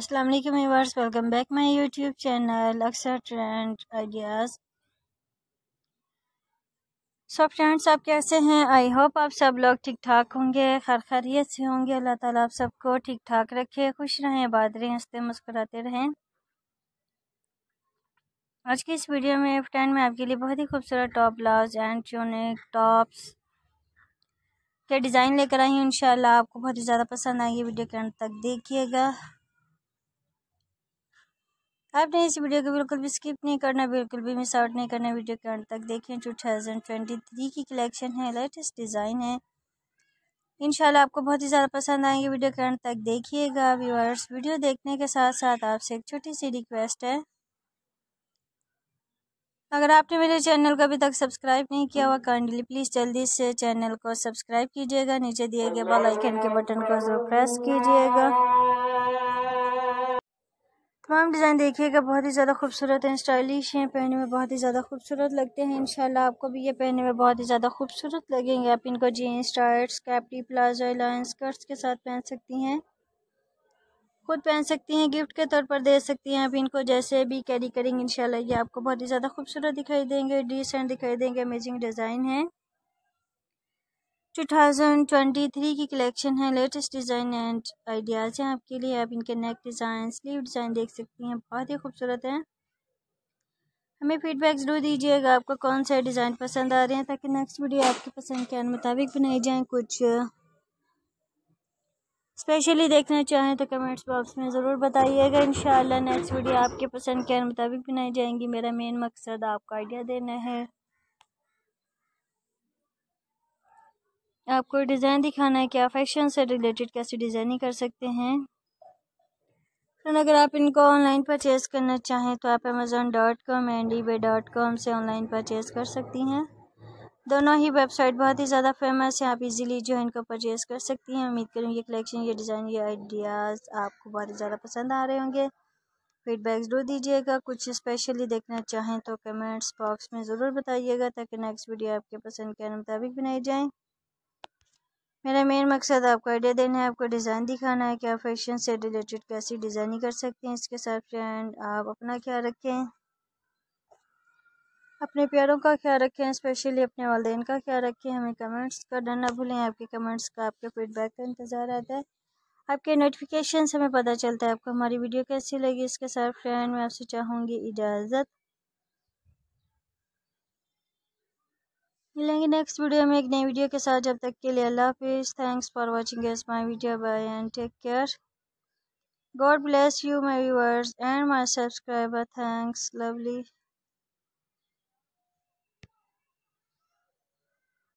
अस्सलाम वालेकुम viewers welcome back my YouTube channel अक्सर ट्रेंड आइडियाज़ सो फ्रेंड्स आप कैसे हैं आई होप आप सब लोग ठीक ठाक होंगे खैर खैरियत से होंगे अल्लाह ताला आप सबको ठीक ठाक रखे खुश रहें बाद रहें हंसते मुस्कुराते रहें आज की इस वीडियो में फ्रेंड में आपके लिए बहुत ही खूबसूरत top blouse and tunic tops के डिज़ाइन लेकर आई हूँ इनशाला आपको बहुत ही ज़्यादा पसंद आएगी वीडियो के अंत तक देखिएगा आपने इस वीडियो को बिल्कुल भी स्किप नहीं करना बिल्कुल भी मिस आउट नहीं करना वीडियो के अंत तक देखें टू थाउजेंड ट्वेंटी थ्री की कलेक्शन है लेटेस्ट डिज़ाइन है इंशाल्लाह आपको बहुत ही ज़्यादा पसंद आएंगे वीडियो के अंत तक देखिएगा व्यूअर्स वीडियो देखने के साथ साथ आपसे एक छोटी सी रिक्वेस्ट है अगर आपने मेरे चैनल को अभी तक सब्सक्राइब नहीं किया हुआ काइंडली प्लीज़ जल्दी से चैनल को सब्सक्राइब कीजिएगा नीचे दिए गए बेल आइकन के बटन को जरूर प्रेस कीजिएगा तमाम डिज़ाइन देखिएगा बहुत ही ज़्यादा खूबसूरत हैं स्टाइलिश हैं पहनने में बहुत ही ज़्यादा खूबसूरत लगते हैं इंशाल्लाह आपको भी ये पहनने में बहुत ही ज़्यादा खूबसूरत लगेंगे आप इनको जीन्स टाइट्स कैपटी प्लाजो लाइन स्कर्ट्स के साथ पहन सकती हैं खुद पहन सकती हैं गिफ्ट के तौर पर दे सकती हैं आप इनको जैसे भी कैरी करेंगे इंशाल्लाह ये आपको बहुत ही ज़्यादा खूबसूरत दिखाई देंगे डिसेंट दिखाई देंगे अमेजिंग डिज़ाइन है 2023 की कलेक्शन है लेटेस्ट डिज़ाइन एंड आइडियाज़ हैं आपके लिए आप इनके नेक डिज़ाइन स्लीव डिज़ाइन देख सकती हैं बहुत ही खूबसूरत हैं हमें फीडबैक ज़रूर दीजिएगा आपको कौन से डिज़ाइन पसंद आ रहे हैं ताकि नेक्स्ट वीडियो आपकी पसंद के मुताबिक बनाई जाए कुछ स्पेशली देखना चाहें तो कमेंट्स बॉक्स में ज़रूर बताइएगा इन नेक्स्ट वीडियो आपके पसंद के मुताबिक बनाई जाएंगी मेरा मेन मकसद आपको आइडिया देना है आपको डिज़ाइन दिखाना है कि आप फैशन से रिलेटेड कैसे डिज़ाइनिंग कर सकते हैं तो अगर आप इनको ऑनलाइन परचेज़ करना चाहें तो आप Amazon dot com and e dot com से ऑनलाइन परचेज़ कर सकती हैं दोनों ही वेबसाइट बहुत ही ज़्यादा फेमस है आप इजीली जो है इनको परचेज़ कर सकती हैं उम्मीद करूँ ये कलेक्शन ये डिज़ाइन ये आइडियाज़ आपको बहुत ही ज़्यादा पसंद आ रहे होंगे फीडबैक ज़रूर दीजिएगा कुछ स्पेशली देखना चाहें तो कमेंट्स बॉक्स में ज़रूर बताइएगा ताकि नेक्स्ट वीडियो आपके पसंद के मुताबिक बनाई जाएँ मेरा मेन मकसद आपको आइडिया देना है आपको डिज़ाइन दिखाना है कि आप फैशन से रिलेटेड कैसी डिज़ाइनिंग कर सकते हैं इसके साथ फ्रेंड आप अपना ख्याल रखें अपने प्यारों का ख्याल रखें स्पेशली अपने वालदेन का ख्याल रखें हमें कमेंट्स करना ना भूलें आपके कमेंट्स का आपके फीडबैक का इंतज़ार रहता है आपके नोटिफिकेशन से हमें पता चलता है आपको हमारी वीडियो कैसी लगी इसके साथ फ्रेंड मैं आपसे चाहूँगी इजाज़त मिलेंगे नेक्स्ट वीडियो में एक नई वीडियो के साथ जब तक के लिए अल्लाह हाफिज़ thanks for watching as my video bye and take care God bless you my viewers and my subscriber thanks lovely